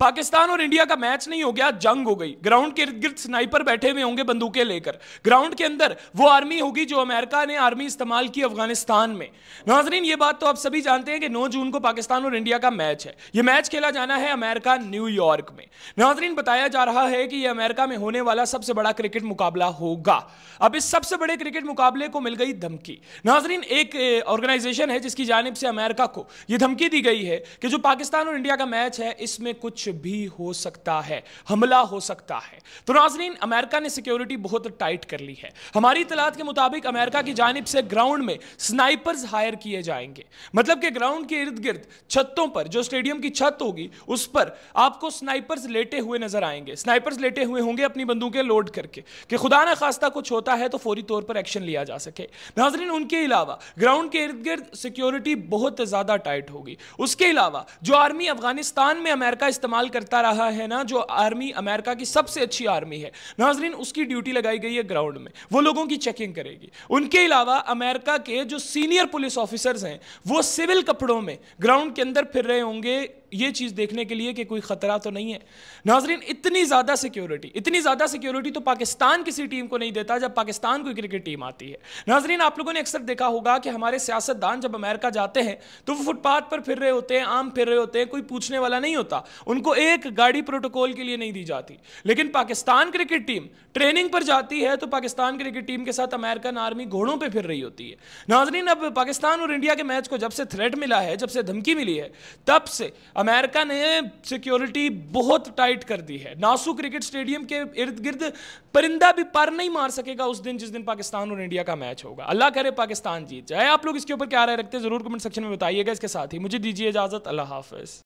पाकिस्तान और इंडिया का मैच नहीं हो गया जंग हो गई ग्राउंड के इर्द गिर्द स्नाइपर बैठे हुए होंगे बंदूकें लेकर ग्राउंड के अंदर वो आर्मी होगी जो अमेरिका ने आर्मी इस्तेमाल की अफगानिस्तान में नाजरीन ये बात तो आप सभी जानते हैं कि 9 जून को पाकिस्तान और इंडिया का मैच है ये मैच खेला जाना है अमेरिका न्यूयॉर्क में नाजरीन बताया जा रहा है कि यह अमेरिका में होने वाला सबसे बड़ा क्रिकेट मुकाबला होगा अब इस सबसे बड़े क्रिकेट मुकाबले को मिल गई धमकी नाजरीन एक ऑर्गेनाइजेशन है जिसकी जानब से अमेरिका को यह धमकी दी गई है कि जो पाकिस्तान और इंडिया का मैच है इसमें कुछ कुछ भी हो सकता है हमला हो सकता है तो नाजरीन अमेरिका ने सिक्योरिटी बहुत टाइट कर ली है हमारी इतलात के मुताबिक अमेरिका की जानब से ग्राउंड में स्नाइपर्स हायर किए जाएंगे मतलब कि ग्राउंड के इर्द गिर्द छतों पर जो स्टेडियम की छत होगी उस पर आपको स्नाइपर्स लेटे हुए नजर आएंगे स्नाइपर्स लेटे हुए होंगे अपनी बंदूकें लोड करके कि खुदा ना खास्ता कुछ होता है तो फौरी तौर पर एक्शन लिया जा सके नाजरीन उनके अलावा ग्राउंड के इर्द गिर्द सिक्योरिटी बहुत ज़्यादा टाइट होगी उसके अलावा जो आर्मी अफगानिस्तान में अमेरिका इस इस्तेमाल करता रहा है ना जो आर्मी अमेरिका की सबसे अच्छी आर्मी है नाजरीन उसकी ड्यूटी लगाई गई है ग्राउंड में वो लोगों की चेकिंग करेगी उनके अलावा अमेरिका के जो सीनियर पुलिस ऑफिसर्स हैं वो सिविल कपड़ों में ग्राउंड के अंदर फिर रहे होंगे ये चीज़ देखने के लिए कि कोई ख़तरा तो नहीं है नाजरीन इतनी ज़्यादा सिक्योरिटी इतनी ज़्यादा सिक्योरिटी तो पाकिस्तान किसी टीम को नहीं देता जब पाकिस्तान कोई क्रिकेट टीम आती है नाजरीन आप लोगों ने अक्सर देखा होगा कि हमारे सियासतदान जब अमेरिका जाते हैं तो वो फुटपाथ पर फिर रहे होते हैं आम फिर रहे होते हैं कोई पूछने वाला नहीं होता उनको एक गाड़ी प्रोटोकॉल के लिए नहीं दी जाती लेकिन पाकिस्तान क्रिकेट टीम ट्रेनिंग पर जाती है तो पाकिस्तान क्रिकेट टीम के साथ अमेरिकन आर्मी घोड़ों पर फिर रही होती है नाजरीन अब पाकिस्तान और इंडिया के मैच को जब से थ्रेट मिला है जब से धमकी मिली है तब से अमेरिका ने सिक्योरिटी बहुत टाइट कर दी है नासू क्रिकेट स्टेडियम के इर्द गिर्द परिंदा भी पर नहीं मार सकेगा उस दिन जिस दिन पाकिस्तान और इंडिया का मैच होगा अल्लाह करे पाकिस्तान जीत जाए आप लोग इसके ऊपर क्या राय रखते हैं जरूर कमेंट सेक्शन में बताइएगा इसके साथ ही मुझे दीजिए इजाजत अल्लाह हाफिज़